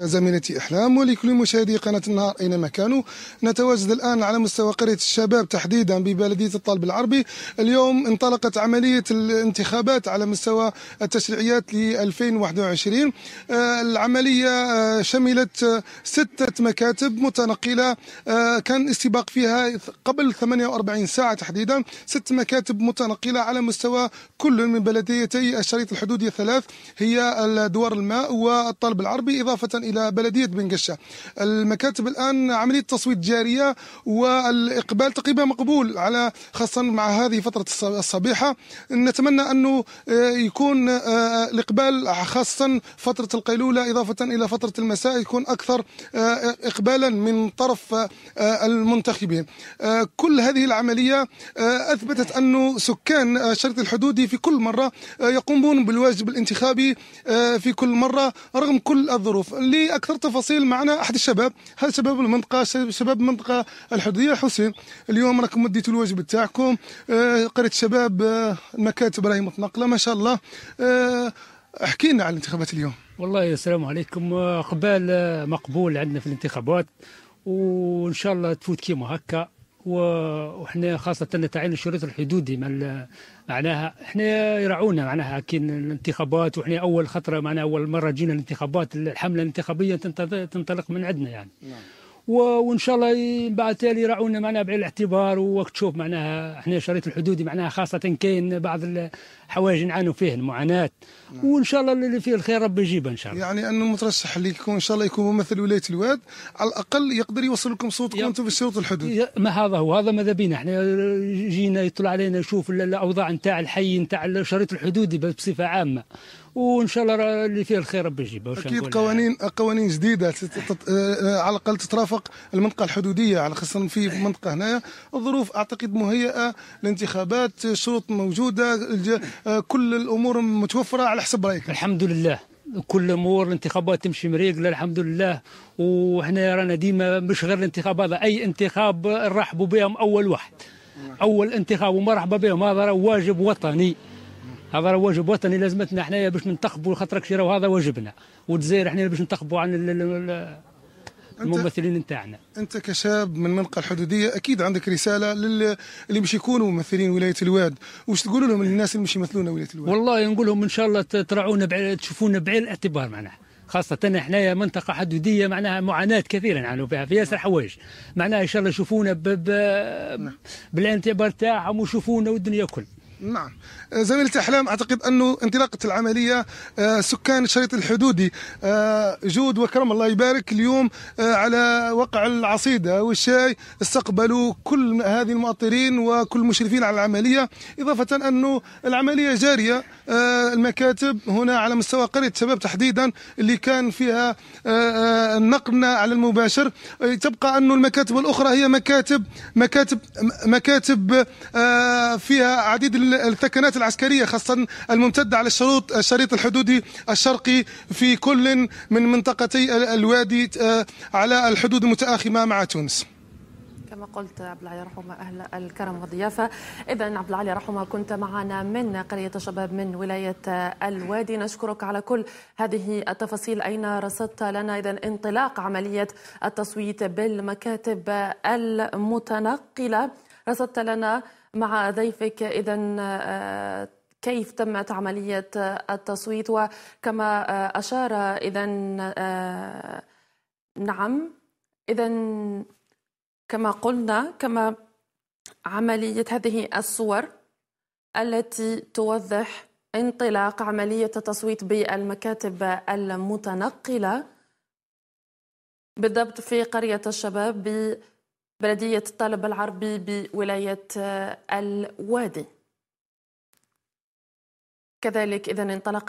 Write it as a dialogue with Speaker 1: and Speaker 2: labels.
Speaker 1: زميلتي إحلام ولكل مشاهدي قناة النهار أينما كانوا نتواجد الآن على مستوى قرية الشباب تحديدا ببلدية الطالب العربي اليوم انطلقت عملية الانتخابات على مستوى التشريعيات ل 2021 آه، العملية آه، شملت آه، ستة مكاتب متنقلة كان استباق فيها قبل 48 ساعة تحديدا ست مكاتب متنقلة على مستوى كل من بلديتي الشريط الحدودي الثلاث هي دوار الماء والطالب العربي إضافة إلى بلدية بنقشة المكاتب الآن عملية تصويت جارية والإقبال تقريبا مقبول على خاصة مع هذه فترة الصبيحة نتمنى أنه آه، يكون آه، الإقبال خاصة فترة القيلولة إضافة إلى فترة المساء يكون أكثر آه، إقبالا من طرف المنتخبين كل هذه العملية أثبتت أنه سكان شرط الحدودي في كل مرة يقومون بالواجب الانتخابي في كل مرة رغم كل الظروف في اكثر تفاصيل معنا احد الشباب هذا شباب المنطقه شباب المنطقه الحدوديه حسين اليوم راكم مديتوا الواجب تاعكم آه، قريه شباب آه، المكاتب راهي متنقله ما شاء الله آه، احكي لنا على الانتخابات اليوم
Speaker 2: والله السلام عليكم قبال مقبول عندنا في الانتخابات وان شاء الله تفوت كيما هكا وحنا خاصة نتعين الشريط الحدودي مع معناها إحنا يرعونا معناها كين الانتخابات وحنا أول خطرة معناها أول مرة جينا الانتخابات الحملة الانتخابية تنطلق من عندنا يعني نعم. وان شاء الله بعد تالي راعونا معناها بعين الاعتبار وقت تشوف معناها احنا شريط الحدودي معناها خاصه كاين بعض الحوايج نعانوا فيه المعاناه نعم. وان شاء الله اللي فيه الخير ربي يجيبه ان شاء الله يعني انه مترشح يكون ان شاء الله يكون ممثل ولايه الواد على الاقل يقدر يوصل لكم صوتكم انتم في شروط الحدود ما هذا هو هذا ماذا بينا احنا جينا يطلع علينا نشوف الاوضاع نتاع الحي نتاع الشريط الحدودي بصفه عامه وان شاء الله اللي فيه الخير ربي يجيبها اكيد
Speaker 1: قوانين قوانين جديده آه، على الاقل تترافق المنطقه الحدوديه على خاصه في منطقه هنايا الظروف اعتقد مهيئه الانتخابات الشروط
Speaker 2: موجوده آه، كل الامور متوفره على حسب رايك الحمد لله كل امور الانتخابات تمشي مريقله الحمد لله وحنا رانا ديما مش غير الانتخابات اي انتخاب نرحبوا بهم اول واحد نعم. اول انتخاب ومرحبا بهم هذا واجب وطني هذا واجب وطني لازمتنا حنايا باش ننتخبوا خاطرك شي هذا واجبنا والجزائر حنا باش ننتخبوا عن الممثلين نتاعنا
Speaker 1: انت كشاب من المنطقه الحدوديه اكيد عندك رساله للي باش يكونوا ممثلين ولايه الواد واش تقولوا لهم للناس اللي مش يمثلونا ولايه الواد
Speaker 2: والله نقول لهم ان شاء الله تراعونا تشوفونا بعين الاعتبار معناها خاصة حنايا منطقة حدودية معناها معاناة كثيرة نعانوا فيها في ياسر حوايج معناها إن شاء الله يشوفونا ب... ب... نعم. بالاعتبار تاعهم ويشوفونا والدنيا كل
Speaker 1: نعم آه، زميلة أحلام أعتقد أنه انطلاقة العملية آه، سكان الشريط الحدودي آه، جود وكرم الله يبارك اليوم على وقع العصيدة والشاي استقبلوا كل هذه المؤطرين وكل المشرفين على العملية إضافة أنه العملية جارية آه، المكاتب هنا على مستوى قرية شباب تحديدا اللي كان فيها آه، آه، نقلنا على المباشر تبقى أن المكاتب الأخرى هي مكاتب مكاتب مكاتب فيها عديد الثكنات العسكرية خاصة الممتدة على الشروط الشريط الحدودي الشرقي في كل من منطقتي الوادي على الحدود المتآخمة مع تونس
Speaker 3: كما قلت عبد العالي رحمه أهل الكرم والضيافة إذا عبد العالي رحمه كنت معنا من قرية الشباب من ولاية الوادي نشكرك على كل هذه التفاصيل أين رصدت لنا إذا انطلاق عملية التصويت بالمكاتب المتنقلة رصدت لنا مع ضيفك إذا آه، كيف تمت عملية التصويت وكما آه، أشار إذا آه، نعم إذا كما قلنا كما عملية هذه الصور التي توضح انطلاق عملية التصويت بالمكاتب المتنقلة بالضبط في قرية الشباب ببلدية الطالب العربي بولاية الوادي كذلك إذا انطلقت